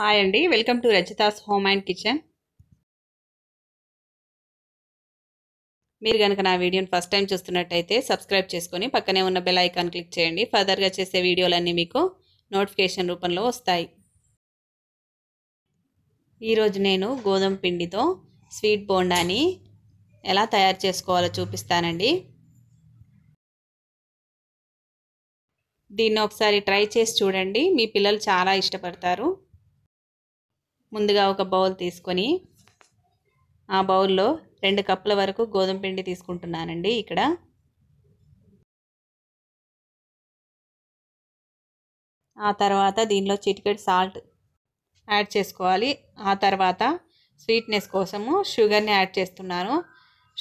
hi అండి welcome to Rachita's home and kitchen మీరు కనుక నా వీడియోని ఫస్ట్ టైం చూస్తున్నట్టయితే సబ్స్క్రైబ్ చేసుకొని పక్కనే ఉన్న బెల్ ఐకాన్ క్లిక్ చేయండి ఫర్దర్గా చేసే వీడియోలన్నీ మీకు నోటిఫికేషన్ రూపంలో వస్తాయి ఈరోజు నేను గోధుమ పిండితో స్వీట్ బోండాని ఎలా తయారు చేసుకోవాలో చూపిస్తానండి దీన్ని ఒకసారి ట్రై చేసి చూడండి మీ పిల్లలు చాలా ఇష్టపడతారు ముందుగా ఒక బౌల్ తీసుకొని ఆ బౌల్లో రెండు కప్పుల వరకు గోధుమ పిండి తీసుకుంటున్నానండి ఇక్కడ ఆ తర్వాత దీనిలో చిటికెట్ సాల్ట్ యాడ్ చేసుకోవాలి ఆ తర్వాత స్వీట్నెస్ కోసము షుగర్ని యాడ్ చేస్తున్నాను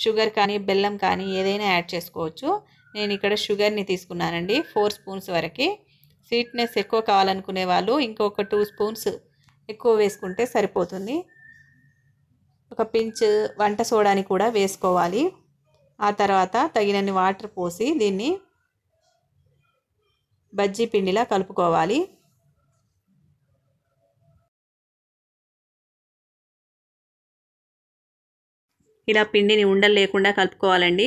షుగర్ కానీ బెల్లం కానీ ఏదైనా యాడ్ చేసుకోవచ్చు నేను ఇక్కడ షుగర్ని తీసుకున్నానండి ఫోర్ స్పూన్స్ వరకు స్వీట్నెస్ ఎక్కువ కావాలనుకునే వాళ్ళు ఇంకొక టూ స్పూన్స్ ఎక్కువ వేసుకుంటే సరిపోతుంది ఒక పించ్ వంట సోడాని కూడా వేసుకోవాలి ఆ తర్వాత తగినన్ని వాటర్ పోసి దీన్ని బజ్జీ పిండిలా కలుపుకోవాలి ఇలా పిండిని ఉండలు లేకుండా కలుపుకోవాలండి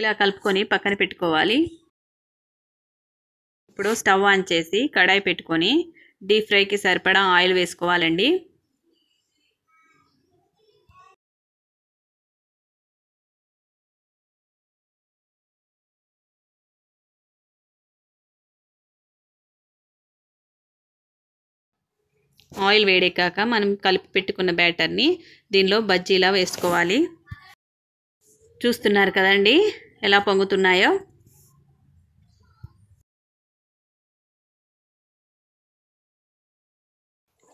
ఇలా కలుపుకొని పక్కన పెట్టుకోవాలి ఇప్పుడు స్టవ్ ఆన్ చేసి కడాయి పెట్టుకొని డీప్ ఫ్రైకి సరిపడా ఆయిల్ వేసుకోవాలండి ఆయిల్ వేడేకాక మనం కలిపి పెట్టుకున్న బ్యాటర్ని దీనిలో బజ్జీలా వేసుకోవాలి చూస్తున్నారు కదండి ఎలా పొంగుతున్నాయో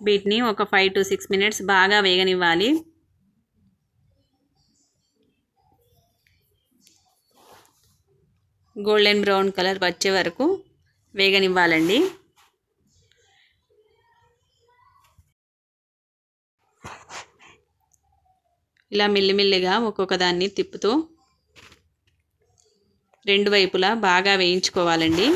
వీటిని ఒక ఫైవ్ టు సిక్స్ మినిట్స్ బాగా వేగనివ్వాలి గోల్డెన్ బ్రౌన్ కలర్ వచ్చే వరకు వేగనివ్వాలండి ఇలా మెల్లిమెల్లిగా ఒక్కొక్క దాన్ని తిప్పుతూ రెండు వైపులా బాగా వేయించుకోవాలండి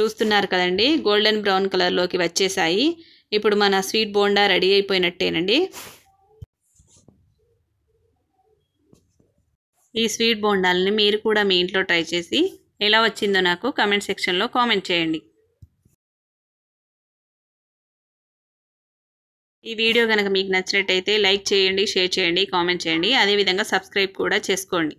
చూస్తున్నారు కదండి గోల్డెన్ బ్రౌన్ కలర్లోకి వచ్చేసాయి ఇప్పుడు మన స్వీట్ బోండా రెడీ అయిపోయినట్టేనండి ఈ స్వీట్ బోండాలని మీరు కూడా మీ ఇంట్లో ట్రై చేసి ఎలా వచ్చిందో నాకు కామెంట్ సెక్షన్లో కామెంట్ చేయండి ఈ వీడియో కనుక మీకు నచ్చినట్టయితే లైక్ చేయండి షేర్ చేయండి కామెంట్ చేయండి అదేవిధంగా సబ్స్క్రైబ్ కూడా చేసుకోండి